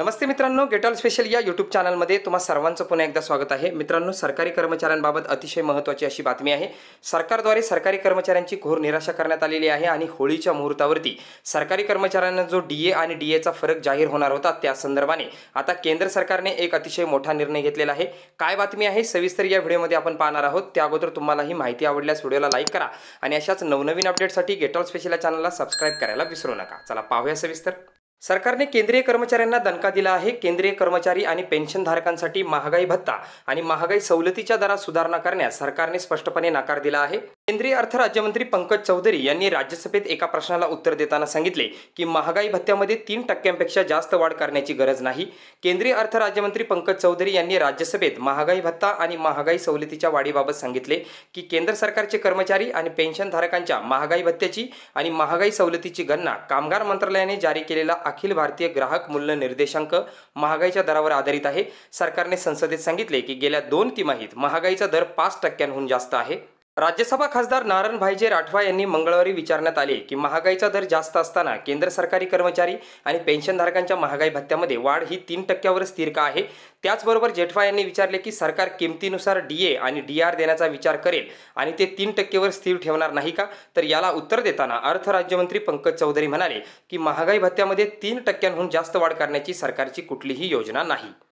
नमस्ते मित्रांनो गेटॉल स्पेशल या यूट्यूब चॅनलमध्ये तुम्हा सर्वांचं पुन्हा एकदा स्वागत आहे मित्रांनो सरकारी कर्मचाऱ्यांबाबत अतिशय महत्त्वाची अशी बातमी आहे सरकारद्वारे सरकारी कर्मचाऱ्यांची घोर निराशा करण्यात आलेली आहे आणि होळीच्या मुहूर्तावरती सरकारी कर्मचाऱ्यांना जो डी ए आणि डी एचा फरक जाहीर होणार होता त्या संदर्भाने आता केंद्र सरकारने एक अतिशय मोठा निर्णय घेतलेला आहे काय बातमी आहे सविस्तर या व्हिडिओमध्ये आपण पाहणार आहोत त्या अगोदर तुम्हाला ही माहिती आवडल्यास व्हिडिओला लाईक करा आणि अशाच नवनवीन अपडेटसाठी गेटॉल स्पेशल या चॅनलला सबस्क्राईब करायला विसरू नका चला पाहूया सविस्तर सरकारने केंद्रीय कर्मचाऱ्यांना दणका दिला आहे केंद्रीय कर्मचारी आणि पेन्शनधारकांसाठी महागाई भत्ता आणि महागाई सवलतीच्या दरात सुधारणा करण्यास सरकारने स्पष्टपणे नकार दिला आहे केंद्रीय अर्थ राज्यमंत्री पंकज चौधरी यांनी राज्यसभेत एका प्रश्नाला उत्तर देताना सांगितले की महागाई भत्त्यामध्ये तीन टक्क्यांपेक्षा जास्त वाढ करण्याची गरज नाही केंद्रीय अर्थ राज्यमंत्री पंकज चौधरी यांनी राज्यसभेत महागाई भत्ता आणि महागाई सवलतीच्या वाढीबाबत सांगितले की केंद्र सरकारचे कर्मचारी आणि पेन्शनधारकांच्या महागाई भत्त्याची आणि महागाई सवलतीची गणना कामगार मंत्रालयाने जारी केलेला अखिल भारतीय ग्राहक मूल्य निर्देशांक महागाईच्या दरावर आधारित आहे सरकारने संसदेत सांगितले की गेल्या दोन तिमाहीत महागाईचा दर पाच टक्क्यांहून जास्त आहे राज्यसभा खासदार नारायण भाईजे राठवा यांनी मंगळवारी विचारण्यात आले की महागाईचा दर जास्त असताना केंद्र सरकारी कर्मचारी आणि पेन्शनधारकांच्या महागाई भत्त्यामध्ये वाढ ही तीन टक्क्यावर स्थिर का आहे त्याचबरोबर जेठवा यांनी विचारले की सरकार किमतीनुसार डी ए आणि डी आर देण्याचा विचार करेल आणि ते तीन टक्केवर स्थिर ठेवणार नाही का तर याला उत्तर देताना अर्थ राज्यमंत्री पंकज चौधरी म्हणाले की महागाई भत्त्यामध्ये तीन टक्क्यांहून जास्त वाढ करण्याची सरकारची कुठलीही योजना नाही